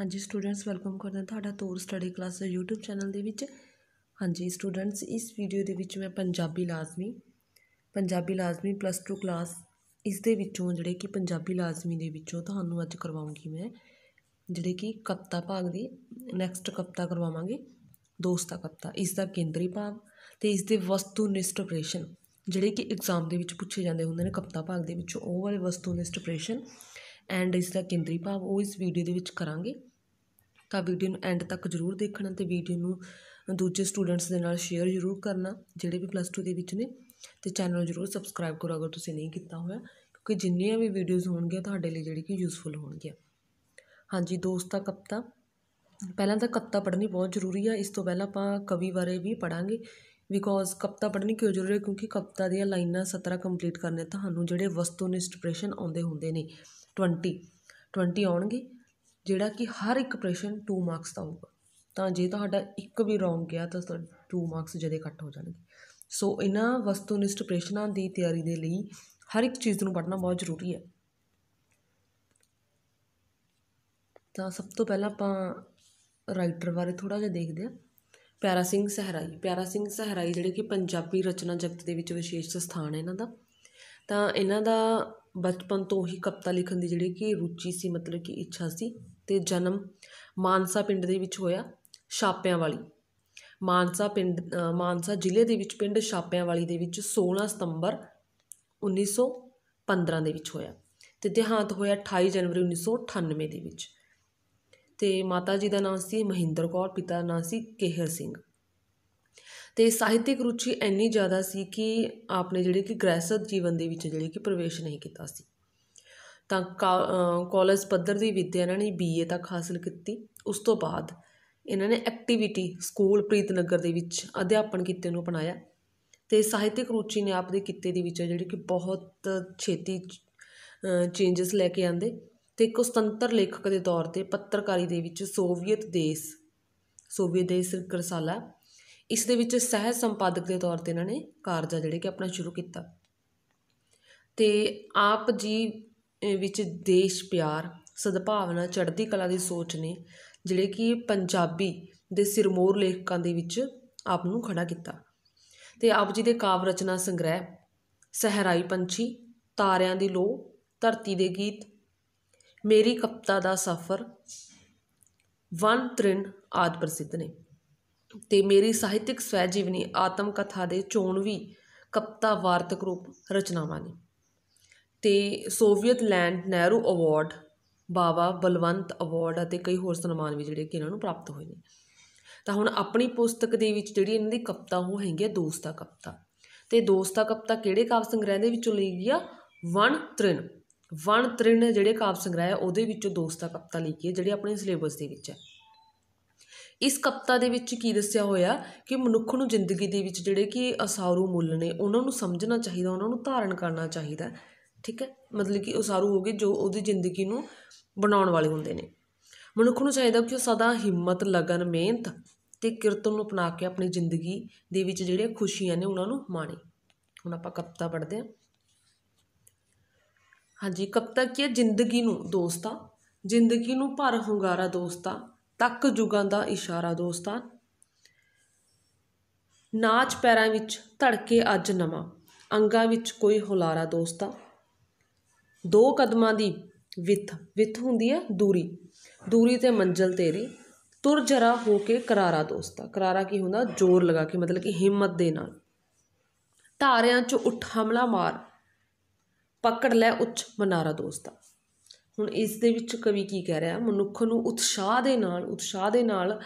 ਹਾਂਜੀ students welcome ਕਰਦੇ ਹਾਂ ਤੁਹਾਡਾ ਤੋਰ ਸਟੱਡੀ ਕਲਾਸ YouTube ਚੈਨਲ ਦੇ ਵਿੱਚ ਹਾਂਜੀ ਸਟੂਡੈਂਟਸ ਇਸ ਵੀਡੀਓ ਦੇ ਵਿੱਚ ਮੈਂ ਪੰਜਾਬੀ ਲਾਜ਼ਮੀ ਪੰਜਾਬੀ ਲਾਜ਼ਮੀ ਪਲੱਸ 2 ਕਲਾਸ ਇਸ ਦੇ ਵਿੱਚੋਂ ਜਿਹੜੇ ਕਿ ਪੰਜਾਬੀ ਲਾਜ਼ਮੀ ਦੇ ਵਿੱਚੋਂ ਤੁਹਾਨੂੰ ਅੱਜ ਕਰਵਾਉਂਗੀ ਮੈਂ ਜਿਹੜੇ ਕਿ ਕਵਿਤਾ ਭਾਗ ਦੀ ਨੈਕਸਟ ਕਵਿਤਾ ਕਰਵਾਵਾਂਗੇ ਦੋਸਤਾ ਕਵਿਤਾ ਇਸ ਦਾ ਕੇਂਦਰੀ ਭਾਵ ਤੇ ਇਸ ਦੇ ਵਸਤੂ ਨਿਸ਼ਟ ਆਪਰੇਸ਼ਨ ਜਿਹੜੇ ਕਿ ਐਗਜ਼ਾਮ ਦੇ ਵਿੱਚ ਪੁੱਛੇ ਜਾਂਦੇ ਹੁੰਦੇ ਨੇ ਕਵਿਤਾ ਭਾਗ ਦੇ ਵਿੱਚੋਂ ਉਹ ਵਾਲੇ ਵਸਤੂ ਨਿਸ਼ਟ ਆਪਰੇਸ਼ਨ ਐਂਡ ਇਸ ਦਾ ਕੇਂਦਰੀ ਭਾਵ ਉਹ ਇਸ ਵੀਡੀਓ ਦੇ ਵਿੱਚ ਕਰਾਂਗੇ ਤਾਂ ਵੀਡੀਓ ਨੂੰ ਐਂਡ ਤੱਕ ਜ਼ਰੂਰ ਦੇਖਣਾ ਤੇ ਵੀਡੀਓ ਨੂੰ ਦੂਜੇ ਸਟੂਡੈਂਟਸ ਦੇ ਨਾਲ ਸ਼ੇਅਰ ਜ਼ਰੂਰ ਕਰਨਾ ਜਿਹੜੇ ਵੀ ਪਲੱਸ 2 ਦੇ ਵਿੱਚ ਨੇ ਤੇ ਚੈਨਲ ਨੂੰ ਜ਼ਰੂਰ ਸਬਸਕ੍ਰਾਈਬ ਕਰੋ ਅਗਰ ਤੁਸੀਂ ਨਹੀਂ ਕੀਤਾ ਹੋਇਆ ਕਿਉਂਕਿ ਜਿੰਨੀਆਂ ਵੀ ਵੀਡੀਓਜ਼ ਹੋਣਗੀਆਂ ਤੁਹਾਡੇ ਲਈ ਜਿਹੜੀ ਕਿ ਯੂਸਫੁਲ ਹੋਣਗੀਆਂ ਹਾਂਜੀ ਦੋਸਤਾ ਕਪਤਾ ਪਹਿਲਾਂ ਤਾਂ ਕਪਤਾ ਪੜ੍ਹਨੀ ਬਹੁਤ ਜ਼ਰੂਰੀ ਆ ਇਸ ਤੋਂ ਪਹਿਲਾਂ ਆਪਾਂ ਕਵੀ ਬਾਰੇ ਵੀ ਪੜਾਂਗੇ ਬਿਕੋਜ਼ ਕਪਤਾ ਪੜ੍ਹਨੀ ਕਿਉਂ ਜ਼ਰੂਰੀ ਹੈ ਕਿਉਂਕਿ ਕਪਤਾ ਦੀਆਂ ਲਾਈਨਾਂ 17 ਕੰਪਲੀਟ ਕਰਨੇ ਤੁਹਾਨੂੰ ਜਿਹੜੇ ਵਸਤੂ ਨਿਸ਼ਟ ਪ੍ਰਸ਼ਨ ਆਉਂਦੇ ਹੁੰਦੇ ਨੇ 20 20 ਆਉਣਗੇ ਜਿਹੜਾ ਕਿ ਹਰ ਇੱਕ ਪ੍ਰਸ਼ਨ 2 ਮਾਰਕਸ ਦਾ ਹੋਊਗਾ ਤਾਂ ਜੇ ਤੁਹਾਡਾ ਇੱਕ ਵੀ ਰੋਂਗ ਗਿਆ ਤਾਂ 2 ਮਾਰਕਸ ਜਦੇ ਕੱਟ ਹੋ ਜਾਣਗੇ ਸੋ ਇਹਨਾਂ ਵਸਤੂਨਿਸ਼ਟ ਪ੍ਰਸ਼ਨਾਂ ਦੀ ਤਿਆਰੀ ਦੇ ਲਈ ਹਰ ਇੱਕ ਚੀਜ਼ ਨੂੰ ਪੜ੍ਹਨਾ ਬਹੁਤ ਜ਼ਰੂਰੀ ਹੈ ਤਾਂ ਸਭ ਤੋਂ ਪਹਿਲਾਂ ਆਪਾਂ ਰਾਈਟਰ ਬਾਰੇ ਥੋੜਾ ਜਿਹਾ ਦੇਖਦੇ ਹਾਂ ਪਿਆਰਾ ਸਿੰਘ ਸਹਰਾਈ ਪਿਆਰਾ ਸਿੰਘ ਸਹਰਾਈ ਜਿਹੜੇ ਕਿ ਪੰਜਾਬੀ ਰਚਨਾ ਜਗਤ ਦੇ ਵਿੱਚ ਵਿਸ਼ੇਸ਼ ਸਥਾਨ ਹੈ ਇਹਨਾਂ ਦਾ ਤਾਂ ਇਹਨਾਂ ਦਾ ਬਚਪਨ ਤੋਂ ਹੀ ਕਵਿਤਾ ਲਿਖਣ ਦੀ ਜਿਹੜੀ ਕਿ ਰੁਚੀ ਸੀ ਮਤਲਬ ਕਿ ਇੱਛਾ ਸੀ ਤੇ ਜਨਮ ਮਾਨਸਾ ਪਿੰਡ ਦੇ ਵਿੱਚ ਹੋਇਆ ਛਾਪਿਆਂ ਵਾਲੀ ਮਾਨਸਾ ਪਿੰਡ ਮਾਨਸਾ ਜ਼ਿਲ੍ਹੇ ਦੇ ਵਿੱਚ ਪਿੰਡ ਛਾਪਿਆਂ ਵਾਲੀ ਦੇ ਵਿੱਚ 16 ਸਤੰਬਰ 1915 ਦੇ ਵਿੱਚ ਹੋਇਆ ਤੇ ਦੇਹਾਂਤ ਹੋਇਆ 28 ਜਨਵਰੀ 1998 ਦੇ ਵਿੱਚ ਤੇ ਮਾਤਾ ਜੀ ਦਾ ਨਾਮ ਸੀ ਮਹਿੰਦਰ ਕੌਰ ਪਿਤਾ ਦਾ ਨਾਮ ਸੀ ਕੇਹਰ ਸਿੰਘ ਤੇ ਸਾਹਿਤਿਕ ਰੁਚੀ ਇੰਨੀ ਜ਼ਿਆਦਾ ਸੀ ਕਿ ਆਪਨੇ ਜਿਹੜੇ ਕਿ ਗ੍ਰਹਿਸਥ ਜੀਵਨ ਦੇ ਵਿੱਚ ਜਿਹੜੇ ਕਿ ਪ੍ਰਵੇਸ਼ ਨਹੀਂ ਕੀਤਾ ਸੀ ਤਾਂ ਕਾਲਜ ਪੱਧਰ ਦੀ ਵਿੱਦਿਆ ਇਹਨਾਂ ਨੇ ਬੀਏ ਤੱਕ ਹਾਸਲ ਕੀਤੀ ਉਸ ਤੋਂ ਬਾਅਦ ਇਹਨਾਂ ਨੇ ਐਕਟੀਵਿਟੀ ਸਕੂਲ ਪ੍ਰੀਤਨਗਰ ਦੇ ਵਿੱਚ ਅਧਿਆਪਨ ਕਿੱਤੇ ਨੂੰ ਅਪਣਾਇਆ ਤੇ ਸਾਹਿਤਕ ਰੁਚੀ ਨੇ ਆਪਦੇ ਕਿੱਤੇ ਦੇ ਵਿੱਚ ਜਿਹੜੀ ਕਿ ਬਹੁਤ ਛੇਤੀ ਚੇਂਜਸ ਲੈ ਕੇ ਆਂਦੇ ਤੇ ਇੱਕ ਸੁਤੰਤਰ ਲੇਖਕ ਦੇ ਤੌਰ ਤੇ ਪੱਤਰਕਾਰੀ ਦੇ ਵਿੱਚ ਸੋਵੀਅਤ ਦੇਸ਼ ਸੋਵੀਅਤ ਦੇਸ਼ ਕਰਸਾਲਾ ਇਸ ਦੇ ਵਿੱਚ ਸਹਿ ਸੰਪਾਦਕ ਦੇ ਤੌਰ ਤੇ ਇਹਨਾਂ ਨੇ ਕਾਰਜ ਜਿਹੜੇ ਕਿ ਆਪਣਾ ਸ਼ੁਰੂ ਕੀਤਾ ਤੇ ਆਪ ਜੀ ਵਿੱਚ ਦੇਸ਼ ਪਿਆਰ ਸਦਭਾਵਨਾ ਚੜ੍ਹਦੀ ਕਲਾ ਦੀ ਸੋਚ ਨੇ ਜਿਹੜੇ ਕਿ ਪੰਜਾਬੀ ਦੇ ਸਿਰਮੌਰ ਲੇਖਕਾਂ ਦੇ ਵਿੱਚ ਆਪ ਨੂੰ ਖੜਾ ਕੀਤਾ ਤੇ ਆਪ ਜੀ ਦੇ ਕਾਵ ਰਚਨਾ ਸੰਗ੍ਰਹਿ ਸਹਰਾਈ ਪੰਛੀ ਤਾਰਿਆਂ ਦੀ ਲੋ ਧਰਤੀ ਦੇ ਗੀਤ ਮੇਰੀ ਕਪਤਾ ਦਾ ਸਫ਼ਰ ਵਨ ਤ੍ਰਿਣ ਆਦ ਪ੍ਰਸਿੱਧ ਨੇ ਤੇ ਮੇਰੀ ਸਾਹਿਤਿਕ ਸਵੈ ਜੀਵਨੀ ਆਤਮ ਕਥਾ ਦੇ ਚੋਣਵੀ ਕਪਤਾ ਵਾਰਤਕ ਰੂਪ ਰਚਨਾਵਾਂ ਨੇ ਤੇ Soviet Land Nehru award Baba Balwant award ਅਤੇ ਕਈ ਹੋਰ ਸਨਮਾਨ ਵੀ ਜਿਹੜੇ ਕਿ ਇਹਨਾਂ ਨੂੰ ਪ੍ਰਾਪਤ ਹੋਏ ਨੇ ਤਾਂ ਹੁਣ ਆਪਣੀ ਪੁਸਤਕ ਦੇ ਵਿੱਚ ਜਿਹੜੀ ਇਹਨਾਂ ਦੀ ਕਪਤਾ ਉਹ ਹੈਗੀ ਆ ਦੋਸਤਾ ਕਪਤਾ ਤੇ ਦੋਸਤਾ ਕਪਤਾ ਕਿਹੜੇ ਕਾਵ ਸੰਗ੍ਰਹਿ ਦੇ ਵਿੱਚੋਂ ਲਈ ਗਈ ਆ ਵਣ ਤ੍ਰਿਣ ਵਣ ਤ੍ਰਿਣ ਜਿਹੜੇ ਕਾਵ ਸੰਗ੍ਰਹਿ ਆ ਉਹਦੇ ਵਿੱਚੋਂ ਦੋਸਤਾ ਕਪਤਾ ਲਈ ਗਈ ਹੈ ਜਿਹੜੀ ਆਪਣੇ ਸਿਲੇਬਸ ਦੇ ਵਿੱਚ ਹੈ ਇਸ ਕਪਤਾ ਦੇ ਵਿੱਚ ਕੀ ਦੱਸਿਆ ਹੋਇਆ ਕਿ ਮਨੁੱਖ ਨੂੰ ਜ਼ਿੰਦਗੀ ਦੇ ਵਿੱਚ ਜਿਹੜੇ ਕਿ ਅਸਾਰੂ ਮੁੱਲ ਨੇ ਉਹਨਾਂ ਨੂੰ ਸਮਝਣਾ ਚਾਹੀਦਾ ਉਹਨਾਂ ਨੂੰ ਧਾਰਨ ਕਰਨਾ ਚਾਹੀਦਾ ਠੀਕ ਹੈ ਮਤਲਬ ਕਿ ਉਸਾਰੂ ਹੋਗੇ ਜੋ ਉਹਦੀ ਜ਼ਿੰਦਗੀ ਨੂੰ ਬਣਾਉਣ ਵਾਲੇ ਹੁੰਦੇ ਨੇ ਮਨੁੱਖ ਨੂੰ ਚਾਹੀਦਾ ਕਿ ਉਹ ਸਦਾ ਹਿੰਮਤ ਲਗਨ ਮਿਹਨਤ ਤੇ ਕਿਰਤ ਨੂੰ ਅਪਣਾ ਕੇ ਆਪਣੀ ਜ਼ਿੰਦਗੀ ਦੇ ਵਿੱਚ ਜਿਹੜੀਆਂ ਖੁਸ਼ੀਆਂ ਨੇ ਉਹਨਾਂ ਨੂੰ ਮਾਣੇ ਹੁਣ ਆਪਾਂ ਕਪਤਾ ਪੜਦੇ ਹਾਂ ਹਾਂਜੀ ਕਵਿਤਾ ਕੀ ਹੈ ਜ਼ਿੰਦਗੀ ਨੂੰ ਦੋਸਤਾ ਜ਼ਿੰਦਗੀ ਨੂੰ ਭਰ ਹੁੰਗਾਰਾ ਦੋਸਤਾ ਤੱਕ ਜੁਗਾਂ ਦਾ ਇਸ਼ਾਰਾ ਦੋਸਤਾ ਨਾਚ ਪੈਰਾਂ ਵਿੱਚ ਧੜਕੇ ਅੱਜ ਨਵਾਂ ਅੰਗਾਂ ਵਿੱਚ ਕੋਈ ਹੁਲਾਰਾ ਦੋਸਤਾ ਦੋ ਕਦਮਾਂ ਦੀ ਵਿਥ ਵਿਥ ਹੁੰਦੀ ਹੈ ਦੂਰੀ ਦੂਰੀ ਤੇ ਮੰਜ਼ਲ ਤੇਰੀ ਤੁਰ ਜਰਾ ਹੋ ਕੇ ਕਰਾਰਾ ਦੋਸਤਾ ਕਰਾਰਾ ਕੀ ਹੁੰਦਾ ਜ਼ੋਰ ਲਗਾ ਕੇ ਮਤਲਬ ਕਿ ਹਿੰਮਤ ਦੇ ਨਾਲ ਧਾਰਿਆਂ ਚ ਉੱਠ ਹਮਲਾ ਮਾਰ ਪਕੜ ਲੈ ਉੱਚ ਮਨਾਰਾ ਦੋਸਤਾ ਹੁਣ ਇਸ ਦੇ ਵਿੱਚ ਕਵੀ ਕੀ ਕਹਿ ਰਿਹਾ ਮਨੁੱਖ ਨੂੰ ਉਤਸ਼ਾਹ ਦੇ ਨਾਲ ਉਤਸ਼ਾਹ ਦੇ ਨਾਲ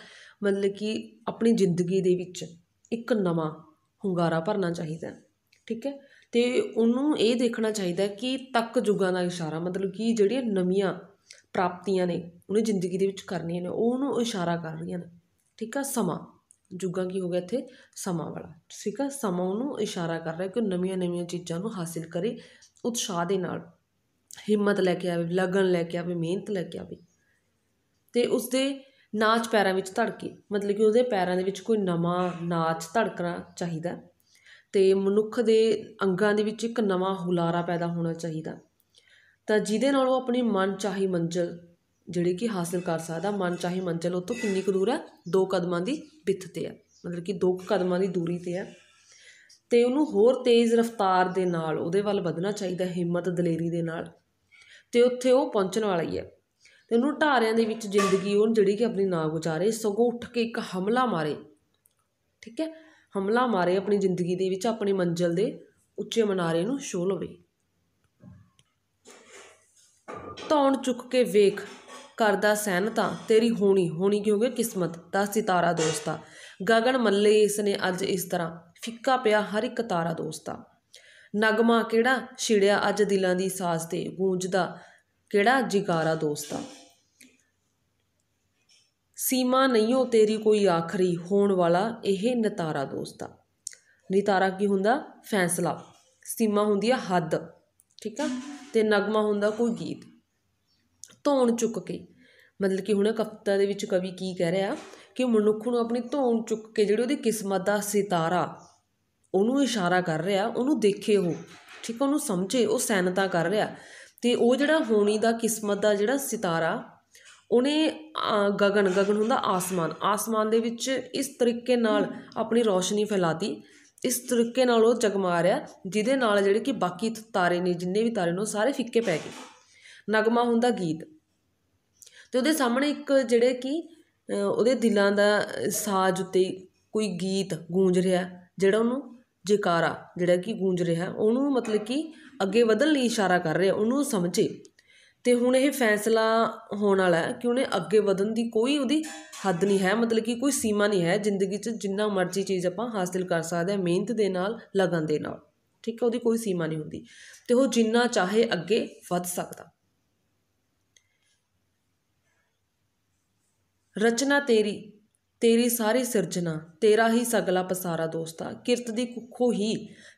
ਮਤਲਬ ਕਿ ਆਪਣੀ ਜ਼ਿੰਦਗੀ ਦੇ ਵਿੱਚ ਇੱਕ ਨਵਾਂ ਹੁੰਗਾਰਾ ਭਰਨਾ ਚਾਹੀਦਾ ਠੀਕ ਹੈ ਤੇ ਉਹਨੂੰ ਇਹ ਦੇਖਣਾ ਚਾਹੀਦਾ ਕਿ ਤੱਕ ਜੁਗਾ ਦਾ ਇਸ਼ਾਰਾ ਮਤਲਬ ਕਿ ਜਿਹੜੀਆਂ ਨਵੀਆਂ ਪ੍ਰਾਪਤੀਆਂ ਨੇ ਉਹਨੇ ਜ਼ਿੰਦਗੀ ਦੇ ਵਿੱਚ ਕਰਨੀਆਂ ਨੇ ਉਹ ਉਹਨੂੰ ਇਸ਼ਾਰਾ ਕਰ ਰਹੀਆਂ ਨੇ ਠੀਕ ਆ ਸਮਾਂ ਜੁਗਾ ਕੀ ਹੋ ਗਿਆ ਇੱਥੇ ਸਮਾਂ ਵਾਲਾ ਠੀਕ ਆ ਸਮਾਂ ਉਹਨੂੰ ਇਸ਼ਾਰਾ ਕਰ ਰਿਹਾ ਕਿ ਉਹ ਨਵੀਆਂ ਨਵੀਆਂ ਚੀਜ਼ਾਂ ਨੂੰ ਹਾਸਿਲ ਕਰੇ ਉਤਸ਼ਾਹ ਦੇ ਨਾਲ ਹਿੰਮਤ ਲੈ ਕੇ ਆਵੇ ਲਗਨ ਲੈ ਕੇ ਆਵੇ ਮਿਹਨਤ ਲੈ ਕੇ ਆਵੇ ਤੇ ਉਸਦੇ ਨਾਚ ਪੈਰਾਂ ਵਿੱਚ ਧੜਕੇ ਮਤਲਬ ਕਿ ਉਹਦੇ ਪੈਰਾਂ ਦੇ ਵਿੱਚ ਕੋਈ ਨਵਾਂ ਨਾਚ ਧੜਕਣਾ ਚਾਹੀਦਾ ਤੇ ਮਨੁੱਖ ਦੇ ਅੰਗਾਂ ਦੇ ਵਿੱਚ ਇੱਕ ਨਵਾਂ ਹੁਲਾਰਾ ਪੈਦਾ ਹੋਣਾ ਚਾਹੀਦਾ ਤਾਂ ਜਿਹਦੇ ਨਾਲ ਉਹ ਆਪਣੀ ਮਨਚਾਹੀ ਮੰਜ਼ਿਲ ਜਿਹੜੀ ਕਿ ਹਾਸਲ ਕਰ ਸਕਦਾ ਮਨਚਾਹੀ ਮੰਜ਼ਿਲ ਉਹ ਤੋਂ ਕਿੰਨੀ ਕੁ ਦੂਰ ਹੈ ਦੋ ਕਦਮਾਂ ਦੀ ਵਿੱਥ 'ਤੇ ਹੈ ਮਤਲਬ ਕਿ ਦੋ ਕਦਮਾਂ ਦੀ ਦੂਰੀ 'ਤੇ ਹੈ ਤੇ ਉਹਨੂੰ ਹੋਰ ਤੇਜ਼ ਰਫ਼ਤਾਰ ਦੇ ਨਾਲ ਉਹਦੇ ਵੱਲ ਵਧਣਾ ਚਾਹੀਦਾ ਹਿੰਮਤ ਦਲੇਰੀ ਦੇ ਨਾਲ ਤੇ ਉੱਥੇ ਉਹ ਪਹੁੰਚਣ ਵਾਲਾ ਹੀ ਹੈ ਤੇ ਉਹਨੂੰ ਢਾਰਿਆਂ ਦੇ ਵਿੱਚ ਜ਼ਿੰਦਗੀ ਉਹ ਜਿਹੜੀ ਕਿ ਆਪਣੀ ਨਾ ਗੁਜ਼ਾਰੇ ਸਗੋਂ ਉੱਠ ਕੇ ਇੱਕ ਹਮਲਾ ਮਾਰੇ ਠੀਕ ਹੈ ਹਮਲਾ ਮਾਰੇ ਆਪਣੀ ਜ਼ਿੰਦਗੀ ਦੇ ਵਿੱਚ ਆਪਣੀ ਮੰਜ਼ਲ ਦੇ ਉੱਚੇ ਮਨਾਰੇ ਨੂੰ ਛੂ ਲਵੇ ਤੌਣ ਚੁੱਕ ਕੇ ਵੇਖ ਕਰਦਾ ਸਹਿਨ ਤਾਂ ਤੇਰੀ ਹੋਣੀ ਹੋਣੀ ਕਿਉਂਕਿ ਕਿਸਮਤ ਦਾ ਸਿਤਾਰਾ ਦੋਸਤਾ ਗਗਨ ਮੱਲੇ ਇਸ ਨੇ ਅੱਜ ਇਸ ਤਰ੍ਹਾਂ ਫਿੱਕਾ ਪਿਆ ਹਰ ਇੱਕ ਤਾਰਾ ਦੋਸਤਾ ਨਗਮਾ ਕਿਹੜਾ ਛਿੜਿਆ ਅੱਜ ਦਿਲਾਂ ਦੀ ਸਾਜ਼ ਤੇ ਗੂੰਜਦਾ ਕਿਹੜਾ ਜਿਗਾਰਾ ਦੋਸਤਾ ਸੀਮਾ ਨਹੀਂ ਹੋ ਤੇਰੀ ਕੋਈ ਆਖਰੀ ਹੋਣ ਵਾਲਾ ਇਹ ਨਿਤਾਰਾ ਦੋਸਤਾ ਨਿਤਾਰਾ ਕੀ ਹੁੰਦਾ ਫੈਸਲਾ ਸੀਮਾ ਹੁੰਦੀ ਆ ਹੱਦ ਠੀਕ ਆ ਤੇ ਨਗਮਾ ਹੁੰਦਾ ਕੋਈ ਗੀਤ ਧੋਣ ਚੁੱਕ ਕੇ ਮਤਲਬ ਕਿ ਹੁਣ ਕਵਿਤਾ ਦੇ ਵਿੱਚ ਕਵੀ ਕੀ ਕਹਿ ਰਿਹਾ ਕਿ ਮਨੁੱਖ ਨੂੰ ਆਪਣੀ ਧੋਣ ਚੁੱਕ ਕੇ ਜਿਹੜੀ ਉਹਦੀ ਕਿਸਮਤ ਦਾ ਸਿਤਾਰਾ ਉਹਨੂੰ ਇਸ਼ਾਰਾ ਕਰ ਰਿਹਾ ਉਹਨੂੰ ਦੇਖੇ ਉਹ ਠੀਕ ਉਹਨੂੰ ਸਮਝੇ ਉਹ ਸੈਨਤਾ ਕਰ ਰਿਹਾ ਤੇ ਉਹ ਜਿਹੜਾ ਹੋਣੀ ਦਾ ਕਿਸਮਤ ਦਾ ਜਿਹੜਾ ਸਿਤਾਰਾ ਉਹਨੇ ਗਗਨ ਗਗਨ ਹੁੰਦਾ ਆਸਮਾਨ ਆਸਮਾਨ ਦੇ ਵਿੱਚ ਇਸ ਤਰੀਕੇ ਨਾਲ ਆਪਣੀ ਰੌਸ਼ਨੀ ਫੈਲਾਤੀ ਇਸ ਤਰੀਕੇ ਨਾਲ ਉਹ ਜਗਮਾ ਰਿਹਾ ਜਿਹਦੇ ਨਾਲ ਜਿਹੜੇ ਕਿ ਬਾਕੀ ਤਾਰੇ ਨੇ ਜਿੰਨੇ ਵੀ ਤਾਰੇ ਨੇ ਉਹ ਸਾਰੇ ਫਿੱਕੇ ਪੈ ਗਏ ਨਗਮਾ ਹੁੰਦਾ ਗੀਤ ਤੇ ਉਹਦੇ ਸਾਹਮਣੇ ਇੱਕ ਜਿਹੜੇ ਕਿ ਉਹਦੇ ਦਿਲਾਂ ਦਾ ਸਾਜ਼ ਉੱਤੇ ਕੋਈ ਗੀਤ ਗੂੰਜ ਰਿਹਾ ਜਿਹੜਾ ਉਹਨੂੰ ਜਕਾਰਾ ਜਿਹੜਾ ਕਿ ਗੂੰਜ ਰਿਹਾ ਉਹਨੂੰ ਮਤਲਬ ਕਿ ਅੱਗੇ ਵਧਣ ਲਈ ਇਸ਼ਾਰਾ ਕਰ ਰਿਹਾ ਉਹਨੂੰ ਸਮਝੇ ਤੇ ਹੁਣ ਇਹ ਫੈਸਲਾ ਹੋਣ ਵਾਲਾ ਕਿ ਉਹਨੇ ਅੱਗੇ ਵਧਣ ਦੀ ਕੋਈ ਉਹਦੀ ਹੱਦ ਨਹੀਂ ਹੈ ਮਤਲਬ ਕਿ ਕੋਈ ਸੀਮਾ ਨਹੀਂ ਹੈ ਜ਼ਿੰਦਗੀ 'ਚ ਜਿੰਨਾ ਮਰਜ਼ੀ ਚੀਜ਼ ਆਪਾਂ ਹਾਸਿਲ ਕਰ ਸਕਦੇ ਹਾਂ ਮਿਹਨਤ ਦੇ ਨਾਲ ਲਗਨ ਦੇ ਨਾਲ ਠੀਕ ਹੈ ਉਹਦੀ ਕੋਈ ਸੀਮਾ ਨਹੀਂ ਹੁੰਦੀ ਤੇ ਉਹ ਜਿੰਨਾ ਚਾਹੇ ਅੱਗੇ ਵਧ ਸਕਦਾ ਰਚਨਾ ਤੇਰੀ ਤੇਰੀ ਸਾਰੀ ਸਿਰਜਣਾ ਤੇਰਾ ਹੀ ਸਗਲਾ ਪਸਾਰਾ ਦੋਸਤਾ ਕਿਰਤ ਦੀ ਕੁੱਖੋ ਹੀ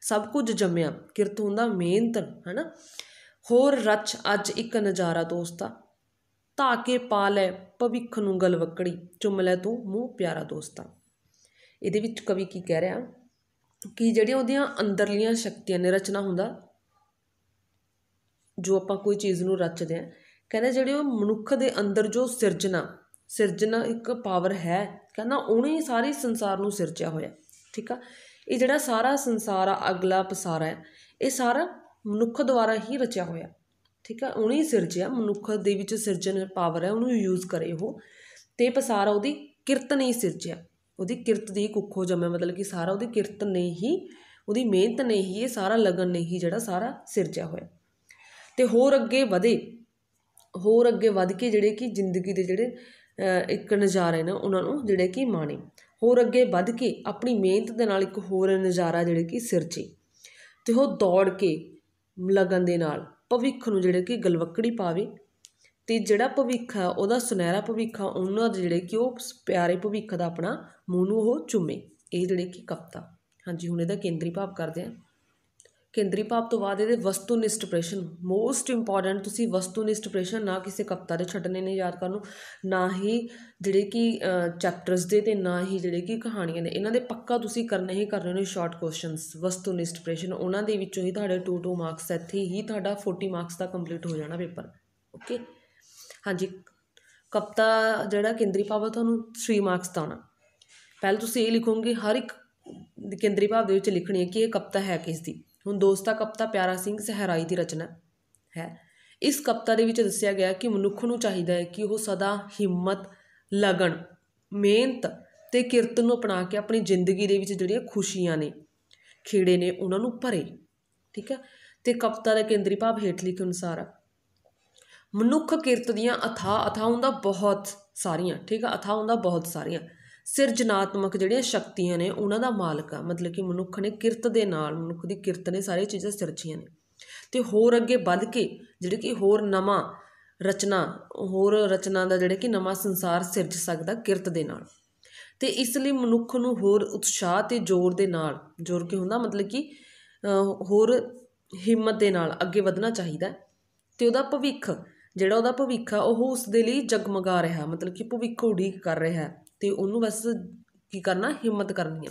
ਸਭ ਕੁਝ ਜੰਮਿਆ ਕਿਰਤ ਹੁੰਦਾ ਮਿਹਨਤ ਹਨਾ ਹੋਰ ਰਚ ਅੱਜ ਇੱਕ ਨਜ਼ਾਰਾ ਦੋਸਤਾ ਤਾਂ ਕੇ ਪਾ ਲੈ ਭਵਿੱਖ ਨੂੰ ਗਲ ਵਕੜੀ ਚੁੰਮ ਲੈ ਤੂੰ ਮੂੰਹ ਪਿਆਰਾ ਦੋਸਤਾ ਇਹਦੇ ਵਿੱਚ ਕਵੀ ਕੀ ਕਹਿ ਰਿਹਾ ਕਿ ਜਿਹੜੀਆਂ ਉਹਦੀਆਂ ਅੰਦਰਲੀਆਂ ਸ਼ਕਤੀਆਂ ਨੇ ਰਚਨਾ ਹੁੰਦਾ ਜੋ ਆਪਾਂ ਕੋਈ ਚੀਜ਼ ਨੂੰ ਰਚਦੇ ਆ ਕਹਿੰਦਾ ਜਿਹੜੇ ਉਹ ਮਨੁੱਖ ਦੇ ਅੰਦਰ ਜੋ ਸਿਰਜਣਾ ਸਿਰਜਣਾ ਇੱਕ ਪਾਵਰ ਹੈ ਕਹਿੰਦਾ ਉਹਨੇ ਸਾਰੇ ਸੰਸਾਰ ਨੂੰ ਸਿਰਜਿਆ ਹੋਇਆ ਠੀਕ ਆ ਇਹ ਜਿਹੜਾ ਸਾਰਾ ਸੰਸਾਰ ਆ ਅਗਲਾ ਪਸਾਰਾ ਹੈ ਇਹ ਸਾਰਾ ਮਨੁੱਖ ਦੁਆਰਾ ਹੀ ਰਚਿਆ ਹੋਇਆ ਠੀਕ ਹੈ ਉਹਨੇ ਹੀ ਸਿਰਜਿਆ ਮਨੁੱਖ ਦੇ ਵਿੱਚ ਸਿਰਜਣ ਪਾਵਰ ਹੈ ਉਹਨੂੰ ਯੂਜ਼ ਕਰੇ ਉਹ ਤੇ ਪਸਾਰ ਉਹਦੀ ਕਿਰਤ ਨੇ ਹੀ ਸਿਰਜਿਆ ਉਹਦੀ ਕਿਰਤ ਦੀ ਕੁੱਖੋ ਜੰਮਿਆ ਮਤਲਬ ਕਿ ਸਾਰਾ ਉਹਦੀ ਕਿਰਤ ਨੇ ਹੀ ਉਹਦੀ ਮਿਹਨਤ ਨੇ ਹੀ ਇਹ ਸਾਰਾ ਲਗਨ ਨੇ ਹੀ ਜਿਹੜਾ ਸਾਰਾ ਸਿਰਜਿਆ ਹੋਇਆ ਤੇ ਹੋਰ ਅੱਗੇ ਵਧੇ ਹੋਰ ਅੱਗੇ ਵਧ ਕੇ ਜਿਹੜੇ ਕਿ ਜ਼ਿੰਦਗੀ ਦੇ ਜਿਹੜੇ ਇੱਕ ਨਜ਼ਾਰੇ ਨੇ ਉਹਨਾਂ ਨੂੰ ਜਿਹੜੇ ਕਿ ਮਾਣੇ ਹੋਰ ਅੱਗੇ ਵਧ ਕੇ ਆਪਣੀ ਮਿਹਨਤ ਦੇ ਨਾਲ ਇੱਕ ਹੋਰ ਨਜ਼ਾਰਾ ਜਿਹੜੇ ਕਿ ਸਿਰਜੇ ਤੇ ਉਹ ਦੌੜ ਕੇ ਲਗਨ ਦੇ ਨਾਲ ਭਵਿੱਖ ਨੂੰ ਜਿਹੜੇ ਕਿ ਗਲਵਕੜੀ ਪਾਵੇ ਤੇ ਜਿਹੜਾ ਭਵਿੱਖ ਆ ਉਹਦਾ ਸੁਨਹਿਰਾ ਭਵਿੱਖ ਆ ਉਹਨਾਂ ਦੇ ਜਿਹੜੇ ਕਿ ਉਹ ਪਿਆਰੇ ਭਵਿੱਖ ਦਾ ਆਪਣਾ ਮੂੰਹ ਨੂੰ ਉਹ ਚੁੰਮੇ ਇਹ ਜਿਹੜੇ ਕਿ ਕਪਤਾ ਹਾਂਜੀ ਹੁਣ ਇਹਦਾ ਕੇਂਦਰੀ ਭਾਵ ਕਰਦੇ ਹਾਂ ਕੇਂਦਰੀ ਭਾਵ ਤੋਂ ਬਾਅਦ ਇਹਦੇ ਵਸਤੂਨਿਸ਼ਟ ਪ੍ਰਸ਼ਨ ਮੋਸਟ ਇੰਪੋਰਟੈਂਟ ਤੁਸੀਂ ਵਸਤੂਨਿਸ਼ਟ ਪ੍ਰਸ਼ਨ ਨਾ ਕਿਸੇ ਕਵਿਤਾ ਦੇ ਛੱਡਨੇ ਨੇ ਯਾਦ ਕਰਨ ਨੂੰ ਨਾ ਹੀ ਜਿਹੜੇ ਕਿ ਚੈਪਟਰਸ ਦੇ ਤੇ ਨਾ ਹੀ ਜਿਹੜੇ ਕਿ ਕਹਾਣੀਆਂ ਦੇ ਇਹਨਾਂ ਦੇ ਪੱਕਾ ਤੁਸੀਂ ਕਰਨੇ ਹੀ ਕਰਨੇ ਨੇ ਸ਼ਾਰਟ ਕੁਐਸਚਨਸ ਵਸਤੂਨਿਸ਼ਟ ਪ੍ਰਸ਼ਨ ਉਹਨਾਂ ਦੇ ਵਿੱਚੋਂ ਹੀ ਤੁਹਾਡੇ 2 2 ਮਾਰਕਸ ਇੱਥੇ ਹੀ ਤੁਹਾਡਾ 40 ਮਾਰਕਸ ਦਾ ਕੰਪਲੀਟ ਹੋ ਜਾਣਾ ਪੇਪਰ ਓਕੇ ਹਾਂਜੀ ਕਵਿਤਾ ਜਿਹੜਾ ਕੇਂਦਰੀ ਭਾਵ ਤੁਹਾਨੂੰ 3 ਮਾਰਕਸ ਦਾ ਆਉਣਾ ਪਹਿਲ ਤੁਸੀਂ ਇਹ ਲਿਖੋਗੇ ਹਰ ਇੱਕ ਕੇਂਦਰੀ ਭਾਵ ਦੇ ਵਿੱਚ ਲਿਖਣੀ ਹੈ ਕਿ ਇਹ ਕਵਿਤਾ ਹੈ ਕਿਸ ਦੀ ਹੁਣ ਦੋਸਤਾ ਕਪਤਾ ਪਿਆਰਾ ਸਿੰਘ ਸਹਰਾਈ ਦੀ ਰਚਨਾ ਹੈ ਇਸ ਕਪਤਾ ਦੇ ਵਿੱਚ ਦੱਸਿਆ ਗਿਆ ਕਿ ਮਨੁੱਖ ਨੂੰ ਚਾਹੀਦਾ ਹੈ ਕਿ ਉਹ ਸਦਾ ਹਿੰਮਤ ਲਗਨ ਮਿਹਨਤ ਤੇ ਕਿਰਤ ਨੂੰ ਅਪਣਾ ਕੇ ਆਪਣੀ ਜ਼ਿੰਦਗੀ ਦੇ ਵਿੱਚ ਜਿਹੜੀਆਂ ਖੁਸ਼ੀਆਂ ਨੇ ਖੇੜੇ ਨੇ ਉਹਨਾਂ ਨੂੰ ਭਰੇ ਠੀਕ ਹੈ ਤੇ ਕਪਤਾ ਦਾ ਕੇਂਦਰੀ ਭਾਵ ਹੇਠ ਲਿਖੇ ਅਨੁਸਾਰ ਮਨੁੱਖ ਕਿਰਤ ਦੀਆਂ ਅਥਾ ਅਥਾਉਂ ਦਾ ਬਹੁਤ ਸਾਰੀਆਂ ਠੀਕ ਹੈ ਅਥਾਉਂ ਦਾ ਬਹੁਤ ਸਾਰੀਆਂ ਸਿਰਜਨਾਤਮਕ ਜਿਹੜੀਆਂ ਸ਼ਕਤੀਆਂ ਨੇ ਉਹਨਾਂ ਦਾ ਮਾਲਕ ਆ ਮਤਲਬ ਕਿ ਮਨੁੱਖ ਨੇ ਕਿਰਤ ਦੇ ਨਾਲ ਮਨੁੱਖ ਦੀ ਕਿਰਤ ਨੇ ਸਾਰੀਆਂ ਚੀਜ਼ਾਂ ਸਿਰਜੀਆਂ ਨੇ ਤੇ ਹੋਰ ਅੱਗੇ ਵੱਧ ਕੇ ਜਿਹੜੇ ਕਿ ਹੋਰ ਨਵਾਂ ਰਚਨਾ ਹੋਰ ਰਚਨਾ ਦਾ ਜਿਹੜੇ ਕਿ ਨਵਾਂ ਸੰਸਾਰ ਸਿਰਜ ਸਕਦਾ ਕਿਰਤ ਦੇ ਨਾਲ ਤੇ ਇਸ ਲਈ ਮਨੁੱਖ ਨੂੰ ਹੋਰ ਉਤਸ਼ਾਹ ਤੇ ਜ਼ੋਰ ਦੇ ਨਾਲ ਜ਼ੋਰ ਕੀ ਹੁੰਦਾ ਮਤਲਬ ਕਿ ਹੋਰ ਹਿੰਮਤ ਦੇ ਨਾਲ ਅੱਗੇ ਵਧਣਾ ਚਾਹੀਦਾ ਤੇ ਉਹਦਾ ਭਵਿੱਖ ਜਿਹੜਾ ਉਹਦਾ ਭਵਿੱਖ ਆ ਉਹ ਉਸ ਦੇ ਲਈ ਜਗਮਗਾ ਰਿਹਾ ਮਤਲਬ ਕਿ ਭਵਿੱਖ ਉਡੀਕ ਕਰ ਰਿਹਾ ਤੇ ਉਹਨੂੰ ਬਸ ਕੀ ਕਰਨਾ ਹਿੰਮਤ ਕਰਨੀ ਆ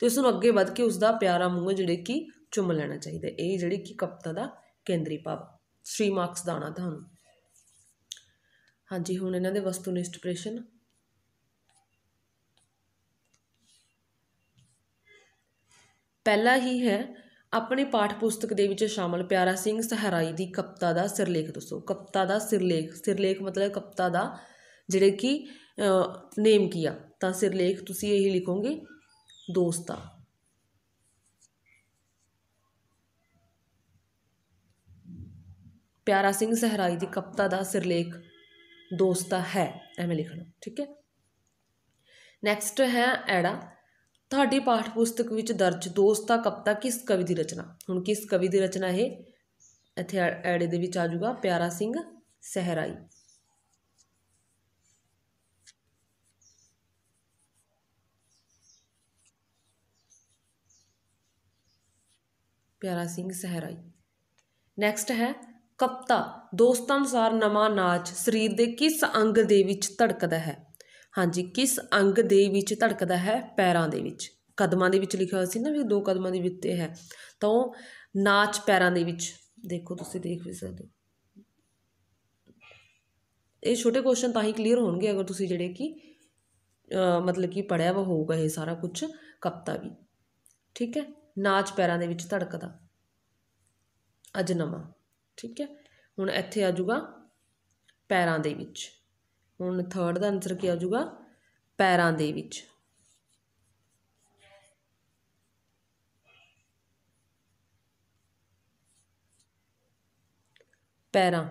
ਤੇ ਉਸ ਨੂੰ ਅੱਗੇ ਵੱਧ ਕੇ ਉਸ ਦਾ ਪਿਆਰਾ ਮੂੰਹ ਜਿਹੜੇ ਕੀ ਚੁੰਮ ਲੈਣਾ ਚਾਹੀਦਾ ਇਹ ਜਿਹੜੇ ਕੀ ਕਪਤਾ ਦਾ ਕੇਂਦਰੀ ਭਾਵ ਸ੍ਰੀ ਮਾਰਕਸ ਦਾ ਤੁਹਾਨੂੰ ਹਾਂਜੀ ਹੁਣ ਇਹਨਾਂ ਦੇ ਵਸਤੂਨਿਸ਼ਟ ਪ੍ਰਸ਼ਨ ਪਹਿਲਾ ਹੀ ਹੈ ਆਪਣੇ ਪਾਠ ਪੁਸਤਕ ਦੇ ਵਿੱਚ ਸ਼ਾਮਲ ਪਿਆਰਾ ਸਿੰਘ ਸਹਰਾਈ ਦੀ ਕਪਤਾ ਦਾ ਸਿਰਲੇਖ ਦੱਸੋ ਕਪਤਾ ਦਾ ਸਿਰਲੇਖ ਸਿਰਲੇਖ ਮਤਲਬ ਕਪਤਾ ਦਾ ਜਿਹੜੇ ਕਿ ਨੇਮ ਕੀਆ ਤਾਂ ਸਿਰਲੇਖ ਤੁਸੀਂ ਇਹੀ ਲਿਖੋਗੇ ਦੋਸਤਾ ਪਿਆਰਾ ਸਿੰਘ ਸਹਰਾਈ ਦੀ ਕਵਿਤਾ ਦਾ ਸਿਰਲੇਖ ਦੋਸਤਾ ਹੈ ਐਵੇਂ ਲਿਖਣਾ ਠੀਕ ਹੈ ਨੈਕਸਟ ਹੈ ਐੜਾ ਤੁਹਾਡੀ ਪਾਠ ਪੁਸਤਕ ਵਿੱਚ ਦਰਜ ਦੋਸਤਾ ਕਪਤਾ ਕਿਸ ਕਵੀ ਦੀ ਰਚਨਾ ਹੁਣ ਕਿਸ ਕਵੀ ਦੀ ਰਚਨਾ ਇਹ ਇੱਥੇ ਐੜੇ ਦੇ ਵਿੱਚ ਆ ਜਾਊਗਾ ਪਿਆਰਾ ਸਿੰਘ ਸਹਰਾਈ ਪਿਆਰਾ ਸਿੰਘ ਸਹਿਰਾਈ ਨੈਕਸਟ ਹੈ ਕਪਤਾ ਦੋਸਤਾਂ ਅਨੁਸਾਰ ਨਵਾਂ ਨਾਚ ਸਰੀਰ ਦੇ ਕਿਸ ਅੰਗ ਦੇ ਵਿੱਚ ਧੜਕਦਾ ਹੈ ਹਾਂਜੀ ਕਿਸ ਅੰਗ ਦੇ ਵਿੱਚ ਧੜਕਦਾ ਹੈ ਪੈਰਾਂ ਦੇ ਵਿੱਚ ਕਦਮਾਂ ਦੇ ਵਿੱਚ ਲਿਖਿਆ ਹੋਇਆ ਸੀ ਨਾ ਵੀ ਦੋ ਕਦਮਾਂ ਦੇ ਵਿੱਚ ਹੈ ਤਾਂ ਉਹ ਨਾਚ ਪੈਰਾਂ ਦੇ ਵਿੱਚ ਦੇਖੋ ਤੁਸੀਂ ਦੇਖ ਵੀ ਸਕਦੇ ਇਹ ਛੋਟੇ ਕੁਐਸਚਨ ਤਾਂ ਹੀ ਕਲੀਅਰ ਹੋਣਗੇ ਅਗਰ ਤੁਸੀਂ ਜਿਹੜੇ ਕਿ ਮਤਲਬ ਕਿ ਪੜਿਆ ਵਾ ਹੋਊਗਾ ਇਹ ਸਾਰਾ ਕੁਝ ਕਪਤਾ ਵੀ ਠੀਕ ਹੈ ਨਾਚ ਪੈਰਾਂ ਦੇ ਵਿੱਚ ਧੜਕਦਾ ਅਜਨਮਾ ਠੀਕ ਹੈ ਹੁਣ ਇੱਥੇ ਆ ਜਾਊਗਾ ਪੈਰਾਂ ਦੇ ਵਿੱਚ ਹੁਣ 3rd ਦਾ ਆਨਸਰ ਕੀ ਆ ਜਾਊਗਾ ਪੈਰਾਂ ਦੇ ਵਿੱਚ ਪੈਰਾਂ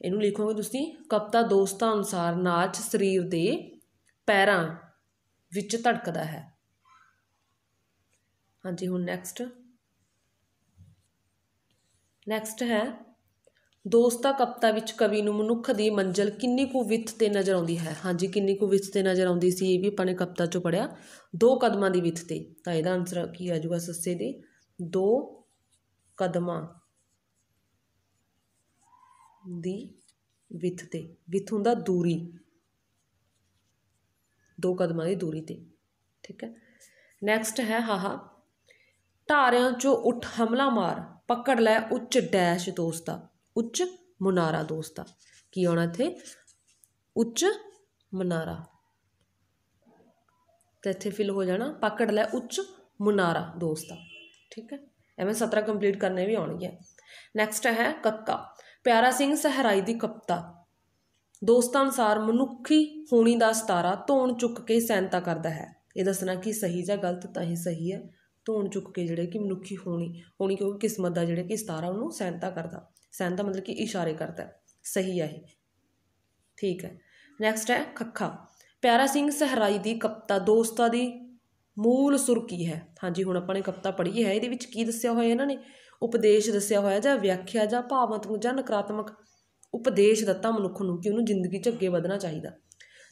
ਇਹਨੂੰ ਲਿਖੋਗੇ ਤੁਸੀਂ ਕਪਤਾ ਦੋਸਤਾਂ ਅਨੁਸਾਰ ਨਾਚ ਸਰੀਰ ਦੇ ਪੈਰਾਂ ਵਿੱਚ ਧੜਕਦਾ ਹੈ ਹਾਂਜੀ ਹੁਣ ਨੈਕਸਟ ਨੈਕਸਟ ਹੈ ਦੋਸਤਾ ਕਪਤਾ ਵਿੱਚ ਕਵੀ ਨੂੰ ਮਨੁੱਖ ਦੀ ਮੰਜ਼ਲ ਕਿੰਨੀ ਕੁ ਵਿੱਥ ਤੇ ਨਜ਼ਰ ਆਉਂਦੀ ਹੈ ਹਾਂਜੀ ਕਿੰਨੀ ਕੁ ਵਿੱਥ ਤੇ ਨਜ਼ਰ ਆਉਂਦੀ ਸੀ ਇਹ ਵੀ ਆਪਾਂ ਨੇ ਕਪਤਾ ਚੋਂ ਪੜਿਆ ਦੋ ਕਦਮਾਂ ਦੀ ਵਿੱਥ ਤੇ ਤਾਂ ਇਹਦਾ ਆਨਸਰ ਕੀ ਆ ਜਾਊਗਾ ਸੱਸੇ ਦੇ ਦੋ ਕਦਮਾਂ ਦੀ ਵਿੱਥ ਤੇ ਵਿੱਥ ਹੁੰਦਾ ਦੂਰੀ ਦੋ ਕਦਮਾਂ ਦੀ ਦੂਰੀ ਤੇ ਠੀਕ ਹੈ ਨੈਕਸਟ ਹੈ ਹਾਹਾ ਢਾਰਿਆਂ ਚੋਂ ਉੱਠ ਹਮਲਾ ਮਾਰ ਪਕੜ ਲੈ ਉੱਚ ਡੈਸ਼ ਦੋਸਤਾ ਉੱਚ ਮਨਾਰਾ ਦੋਸਤਾ ਕੀ ਆਉਣਾ ਇੱਥੇ ਉੱਚ ਮਨਾਰਾ ਤੇ ਇੱਥੇ ਫਿਲ ਹੋ ਜਾਣਾ ਪਕੜ ਲੈ ਉੱਚ ਮਨਾਰਾ ਦੋਸਤਾ ਠੀਕ ਹੈ ਐਵੇਂ 17 ਕੰਪਲੀਟ ਕਰਨੇ ਵੀ ਆਉਣਗੇ ਨੈਕਸਟ ਹੈ ਕੱਕਾ ਪਿਆਰਾ ਸਿੰਘ ਸਹਰਾਈ ਦੀ ਕਪਤਾ ਦੋਸਤਾਂ ਅਨਸਾਰ ਮਨੁੱਖੀ ਹੋਣੀ ਦਾ ਸਤਾਰਾ ਧੋਣ ਚੁੱਕ ਕੇ ਸੈਨਤਾ ਕਰਦਾ ਹੈ ਇਹ ਦੱਸਣਾ ਕਿ ਸਹੀ ਜਾਂ ਗਲਤ ਤਾਂ ਹੀ ਸਹੀ ਹੈ ਧੋਣ ਚੁੱਕ ਕੇ ਜਿਹੜੇ ਕਿ ਮਨੁੱਖੀ ਹੋਣੀ ਹੋਣੀ ਕਿਉਂਕਿ ਕਿਸਮਤ ਦਾ ਜਿਹੜਾ ਕਿ ਸਤਾਰਾ ਉਹਨੂੰ ਸੈਨਤਾ ਕਰਦਾ ਸੈਨਤਾ ਮਤਲਬ ਕਿ ਇਸ਼ਾਰੇ ਕਰਦਾ ਸਹੀ ਹੈ ਇਹ ਠੀਕ ਹੈ ਨੈਕਸਟ ਹੈ ਖੱਖਾ ਪਿਆਰਾ ਸਿੰਘ ਸਹਰਾਈ ਦੀ ਕਪਤਾ ਦੋਸਤਾ ਦੀ ਮੂਲ ਸੁਰ ਕੀ ਹੈ ਹਾਂਜੀ ਹੁਣ ਆਪਾਂ ਨੇ ਕਪਤਾ ਪੜ੍ਹੀ ਹੈ ਇਹਦੇ ਵਿੱਚ ਕੀ ਦੱਸਿਆ ਹੋਇਆ ਇਹਨਾਂ ਨੇ ਉਪਦੇਸ਼ ਦੱਸਿਆ ਹੋਇਆ ਜਾਂ ਵਿਆਖਿਆ ਜਾਂ ਭਾਵਾਤਮਕ ਜਾਂ ਨਕਾਰਾਤਮਕ ਉਪਦੇਸ਼ ਦਿੱਤਾ ਮਨੁੱਖ ਨੂੰ ਕਿ ਉਹਨੂੰ ਜ਼ਿੰਦਗੀ 'ਚ ਅੱਗੇ ਵਧਣਾ ਚਾਹੀਦਾ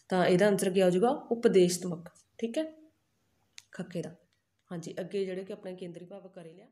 ਤਾਂ ਇਹਦਾ ਆਨਸਰ ਕੀ ਆ ਜਾਊਗਾ ਉਪਦੇਸ਼ਤਮਕ ਠੀਕ ਹੈ ਖੱਕੇ ਦਾ ਹਾਂਜੀ ਅੱਗੇ ਜਿਹੜੇ ਕਿ ਆਪਣੇ ਕੇਂਦਰੀ ਭਾਵ ਕਰ ਹੀ ਲਿਆ